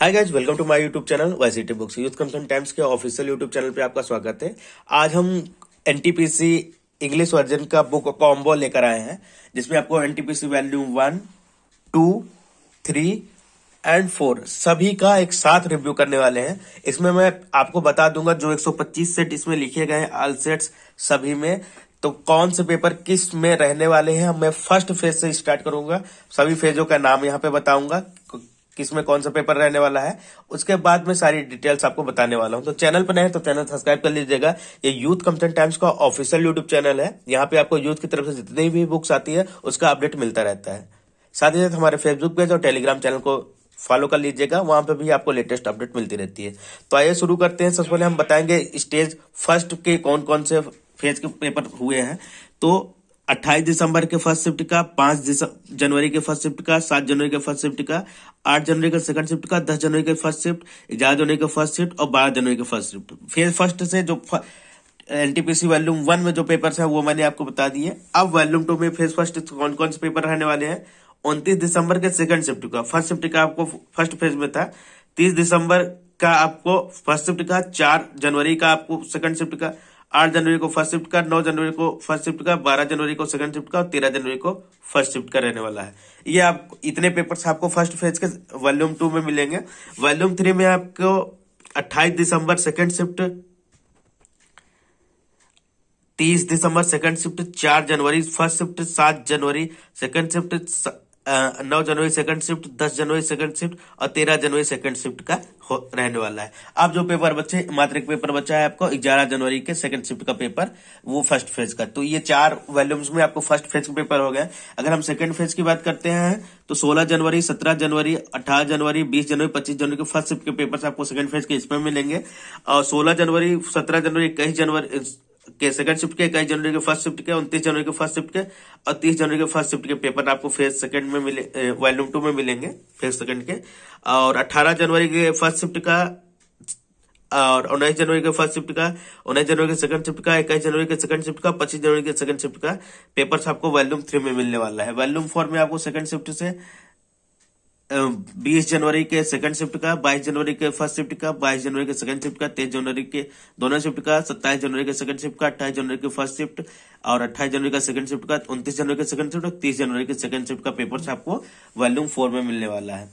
hi guys welcome to my YouTube channel Y books youth concern times के official YouTube channel पे आपका स्वागत है आज हम एनटीपीसी इंग्लिश वर्जन का बुक कॉम्बो लेकर आए हैं जिसमें आपको NTPC volume one two three and four सभी का एक साथ रिव्यू करने वाले हैं इसमें मैं आपको बता दूंगा जो 125 सेट इसमें लिखे गए हैं आल सेट्स सभी में तो कौन से पेपर किस में रहने वाले हैं मैं फर्स्ट फेज से स्टार्ट करूंगा सभी फेजों का नाम यहाँ पे बताऊंगा किसमें कौन सा पेपर रहने वाला है उसके बाद में सारी डिटेल्स आपको बताने वाला हूँ तो चैनल पर नए तो चैनल सब्सक्राइब कर लीजिएगा ये यूथ कंटेंट टाइम्स का ऑफिशियल यूट्यूब चैनल है यहाँ पे आपको यूथ की तरफ से जितनी भी बुक्स आती है उसका अपडेट मिलता रहता है साथ ही साथ हमारे फेसबुक पेज और टेलीग्राम चैनल को फॉलो कर लीजिएगा वहां पे भी आपको लेटेस्ट अपडेट मिलती रहती है तो आइए शुरू करते हैं सबसे पहले हम बताएंगे स्टेज फर्स्ट के कौन कौन से फेज के पेपर हुए हैं तो अट्ठाईस दिसंबर के फर्स्ट शिफ्ट का पांच जनवरी के फर्स्ट शिफ्ट का सात जनवरी के फर्स्ट शिफ्ट का आठ जनवरी का सेकंड शिफ्ट का दस जनवरी के फर्स्ट शिफ्ट ग्यारह जनवरी के फर्स्ट शिफ्ट और बारह जनवरी के फर्स्ट शिफ्ट फिर फर्स्ट से जो एनटीपीसी वॉल्यूम वन में जो पेपर है वो मैंने आपको बता दिए अब वॉल्यूम टू में फेज फर्स्ट कौन कौन से पेपर रहने वाले हैं उनतीस दिसंबर के सेकंड शिफ्ट का फर्स्ट शिफ्ट का आपको फर्स्ट फेज में था तीस दिसंबर का आपको फर्स्ट शिफ्ट का चार जनवरी का आपको सेकंड शिफ्ट का आठ जनवरी को फर्स्ट शिफ्ट का नौ जनवरी को फर्स्ट शिफ्ट का बारह जनवरी को सेकंड शिफ्ट का और तेरह जनवरी को फर्स्ट शिफ्ट का रहने वाला है ये आप इतने पेपर्स आपको फर्स्ट फेज के वॉल्यूम टू में मिलेंगे वॉल्यूम थ्री में आपको अट्ठाईस दिसंबर सेकेंड शिफ्ट तीस दिसंबर सेकेंड शिफ्ट चार जनवरी फर्स्ट शिफ्ट सात जनवरी सेकंड शिफ्ट नौ जनवरी सेकंड शिफ्ट दस जनवरी सेकंड शिफ्ट और तेरह जनवरी सेकंड शिफ्ट का रहने वाला है अब जो पेपर बचे मात्र पेपर बचा है आपको ग्यारह जनवरी के सेकंड शिफ्ट का पेपर वो फर्स्ट फेज का तो ये चार वॉल्यूम्स में आपको फर्स्ट फेज का पेपर हो गया अगर हम सेकंड फेज की बात करते हैं तो 16 जनवरी 17 जनवरी 18 जनवरी 20 जनवरी 25 जनवरी के फर्स्ट शिफ्ट के पेपर आपको सेकंड फेज के इसमें मिलेंगे और 16 जनवरी 17 जनवरी इक्कीस जनवरी के सेकंड शिफ्ट के इक्कीस जनवरी के फर्स्ट शिफ्ट के उन्तीस जनवरी के फर्स्ट शिफ्ट के और तीस जनवरी के फर्स्ट शिफ्ट के पेपर आपको फेज सेकंड में मिले वॉल्यूम टू में मिलेंगे फेज सेकंड के और अट्ठारह जनवरी के फर्स्ट शिफ्ट का और उन्नीस जनवरी के फर्स्ट शिफ्ट का उन्नीस जनवरी के सेकंड शिफ्ट का इक्कीस जनवरी के सेकंड शिफ्ट का पच्चीस जनवरी के सेकंड शिफ्ट का पेपर्स आपको वॉल्यूम थ्री में मिलने वाला है वॉल्यूम फोर में आपको सेकंड शिफ्ट से बीस जनवरी के सेकंड शिफ्ट का बाईस जनवरी के फर्स्ट शिफ्ट का बाईस जनवरी के सेकंड शिफ्ट का तेईस जनवरी के दोनों शिफ्ट का सत्ताईस जनवरी के सेकंड शिफ्ट का अट्ठाईस जनवरी के फर्स्ट शिफ्ट और अट्ठाईस जनवरी का सेकंड शिफ्ट का उन्तीस जनवरी के सेकंड शिफ्ट और तीस जनवरी के सेकंड शिफ्ट का पेपर आपको वॉल्यूम फोर में मिलने वाला है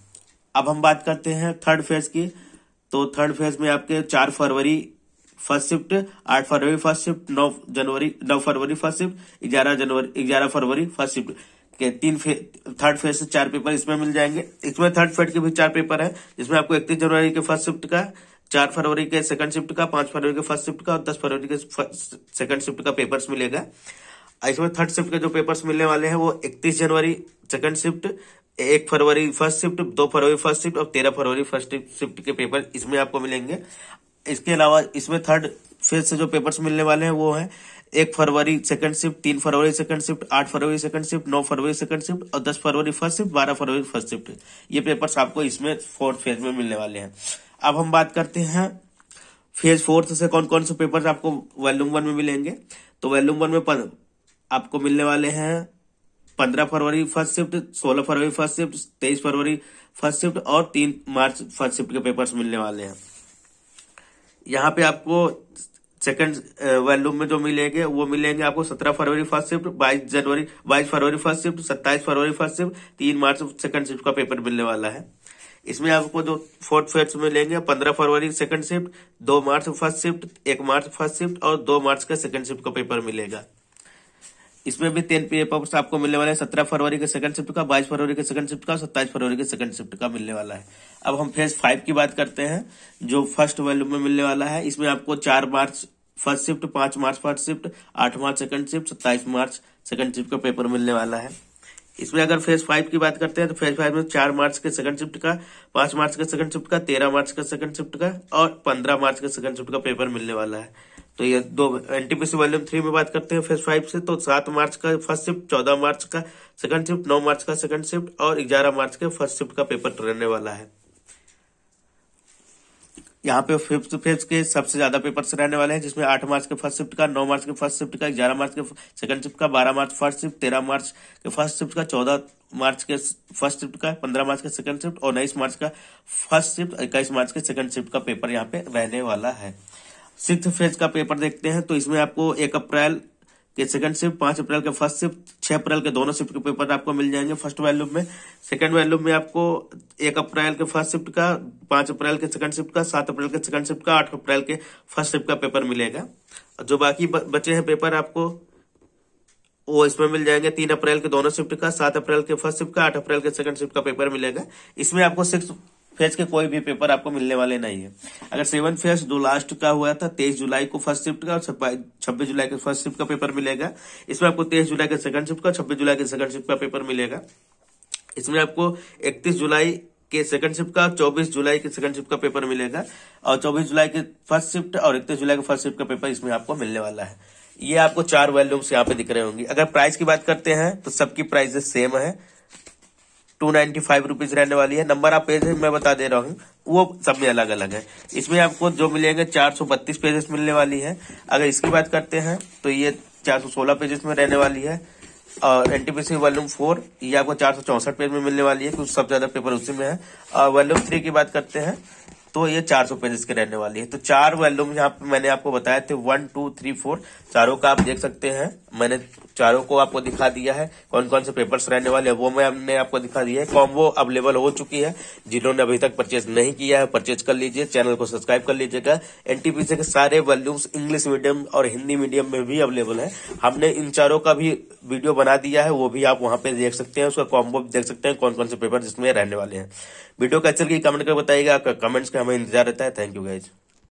अब हम बात करते हैं थर्ड फेज की तो थर्ड फेज में आपके चार फरवरी फर्स्ट शिफ्ट आठ फरवरी फर्स्ट शिफ्ट नौ जनवरी नौ फरवरी फर्स्ट शिफ्ट ग्यारह जनवरी ग्यारह फरवरी फर्स्ट शिफ्ट के तीन फे, थर्ड फेज से चार पेपर इसमें मिल जाएंगे इसमें थर्ड फेज के भी चार पेपर है जिसमें आपको इकतीस जनवरी के फर्स्ट शिफ्ट का चार फरवरी के सेकंड शिफ्ट का पांच फरवरी के फर्स्ट शिफ्ट का और दस फरवरी के सेकंड शिफ्ट का पेपर्स मिलेगा इसमें थर्ड शिफ्ट के जो पेपर्स मिलने वाले हैं वो इकतीस जनवरी सेकंड शिफ्ट एक फरवरी फर्स्ट शिफ्ट दो फरवरी फर्स्ट शिफ्ट और तेरह फरवरी फर्स्ट शिफ्ट के पेपर इसमें आपको मिलेंगे इसके अलावा इसमें थर्ड फेज से जो पेपर्स मिलने वाले हैं वो है एक फरवरी सेकंड शिफ्ट तीन फरवरी सेकंड शिफ्ट आठ फरवरी सेकंड शिफ्ट नौ फरवरी सेकंड शिफ्ट और दस फरवरी फर्स्ट शिफ्ट बारह फरवरी फर्स्ट शिफ्ट ये पेपर्स आपको इसमें फोर्थ फेज में मिलने वाले हैं अब हम बात करते हैं फेज फोर्थ से कौन कौन से पेपर आपको वॉल्यूम वन में मिलेंगे तो वॉल्यूम वन में पन, आपको मिलने वाले हैं पंद्रह फरवरी फर्स्ट शिफ्ट सोलह फरवरी फर्स्ट शिफ्ट तेईस फरवरी फर्स्ट शिफ्ट और तीन मार्च फर्स्ट शिफ्ट के पेपर्स मिलने वाले हैं यहाँ पे आपको सेकंड वॉल्यूम uh, में जो मिलेंगे वो मिलेंगे आपको सत्रह फरवरी फर्स्ट शिफ्ट बाईस जनवरी बाईस फरवरी फर्स्ट शिफ्ट सत्ताईस फरवरी फर्स्ट शिफ्ट तीन मार्च सेकंड शिफ्ट का पेपर मिलने वाला है इसमें आपको जो फोर्थ फेज मिलेंगे पंद्रह फरवरी सेकंड शिफ्ट दो मार्च फर्स्ट शिफ्ट एक मार्च फर्स्ट शिफ्ट और दो मार्च का सेकंड शिफ्ट का पेपर मिलेगा इसमें भी तीन पेपर आपको मिलने वाले हैं सत्रह फरवरी के सेकंड शिफ्ट का बाईस फरवरी के सेकंड शिफ्ट का सत्ताईस फरवरी के सेकंड शिफ्ट का मिलने वाला है अब हम फेज फाइव की बात करते हैं जो फर्स्ट वॉल्यूम में मिलने वाला है इसमें आपको चार मार्च फर्स्ट शिफ्ट पांच मार्च फर्स्ट शिफ्ट आठ मार्च सेकंड शिफ्ट सत्ताईस मार्च सेकंड शिफ्ट का पेपर मिलने वाला है इसमें अगर फेज फाइव की बात करते हैं तो फेज फाइव में चार मार्च के सेकंड शिफ्ट का पांच मार्च के सेकंड शिफ्ट का तेरह मार्च का सेकंड शिफ्ट का और पंद्रह मार्च के सेकंड शिफ्ट का पेपर मिलने वाला है तो ये दो एनटीपीसी वॉल्यूम थ्री में बात करते हैं फेज फाइव से तो सात मार्च का फर्स्ट शिफ्ट चौदह मार्च का सेकंड शिफ्ट नौ मार्च का सेकंड शिफ्ट और ग्यारह मार्च के फर्स्ट शिफ्ट का पेपर रहने वाला है यहाँ पे फिफ्थ फेज के सबसे ज्यादा पेपर्स रहने वाले हैं जिसमें आठ मार्च के फर्स्ट शिफ्ट का नौ मार्च के फर्स्ट शिफ्ट का ग्यारह मार्च के सेकंड शिफ्ट का बारह मार्च फर्स्ट शिफ्ट तेरह मार्च के फर्स्ट शिफ्ट का चौदह मार्च के फर्स्ट शिफ्ट का पंद्रह मार्च का सेकंड शिफ्ट और उन्नीस मार्च का फर्स्ट शिफ्ट इक्कीस मार्च के सेकंड शिफ्ट का पेपर यहाँ पे रहने वाला है सिक्स फेज का पेपर देखते हैं तो इसमें आपको एक अप्रैल कि सेकंड शिफ्ट पांच अप्रैल के फर्स्ट शिफ्ट छह अप्रैल के दोनों शिफ्ट के पेपर आपको मिल जाएंगे फर्स्ट वैल्यूम में सेकंड वैल्यूम में आपको एक अप्रैल के फर्स्ट शिफ्ट का पांच अप्रैल के सेकंड शिफ्ट का सात अप्रैल के सेकंड शिफ्ट का आठ अप्रैल के फर्स्ट शिफ्ट का पेपर मिलेगा जो बाकी बचे हैं पेपर आपको वो इसमें मिल जाएंगे तीन अप्रैल के दोनों शिफ्ट का सात अप्रैल के फर्स्ट शिफ्ट का आठ अप्रैल के सेकंड शिफ्ट का पेपर मिलेगा इसमें आपको सिक्स फेज के कोई भी पेपर आपको मिलने वाले नहीं है अगर सेवन फेज दो लास्ट का हुआ था तेईस जुलाई को फर्स्ट शिफ्ट का और छब्बीस जुलाई के फर्स्ट शिफ्ट का पेपर मिलेगा इसमें आपको तेईस जुलाई के सेकंड शिफ्ट का छब्बीस जुलाई के सेकंड शिफ्ट का पेपर मिलेगा इसमें आपको इकतीस जुलाई के सेकंड शिफ्ट का चौबीस जुलाई के सेकंड शिफ्ट का पेपर मिलेगा और चौबीस जुलाई के फर्स्ट शिफ्ट और इकतीस जुलाई के फर्स्ट शिफ्ट का पेपर इसमें आपको मिलने वाला है ये आपको चार वॉल्यूम्स यहाँ पे दिख रहे होंगे अगर प्राइस की बात करते हैं तो सबकी प्राइसेस सेम है टू नाइन्टी फाइव रुपीज रहने वाली है नंबर आप पेज मैं बता दे रहा हूँ वो सब में अलग अलग है इसमें आपको जो मिलेंगे चार सौ बत्तीस पेजेस मिलने वाली है अगर इसकी बात करते हैं तो ये चार सौ सोलह पेजेस में रहने वाली है और एनटीपीसी वॉल्यूम फोर ये आपको चार सौ चौसठ पेज में मिलने वाली है कुछ सब ज्यादा पेपर उसी में है और वॉल्यूम थ्री की बात करते हैं तो ये चार सौ पेजेस के रहने वाली है तो चार वॉल्यूम यहाँ पे मैंने आपको बताया थे वन टू थ्री फोर चारों का आप देख सकते हैं मैंने चारों को आपको दिखा दिया है कौन कौन से पेपर्स रहने वाले हैं वो मैंने आपको दिखा दिया है कॉम्बो अवेलेबल हो चुकी है जिन्होंने अभी तक परचेज नहीं किया है परचेज कर लीजिए चैनल को सब्सक्राइब कर लीजिएगा एनटीपीसी के सारे वॉल्यूम्स इंग्लिश मीडियम और हिंदी मीडियम में भी अवेलेबल है हमने इन चारों का भी वीडियो बना दिया है वो भी आप वहां पे देख सकते हैं उसका कॉम्बो देख सकते हैं कौन कौन से पेपर जिसमें रहने वाले हैं वीडियो कैसे कमेंट कर बताइएगा कमेंट्स का हमें इंतजार रहता है थैंक यू गाइज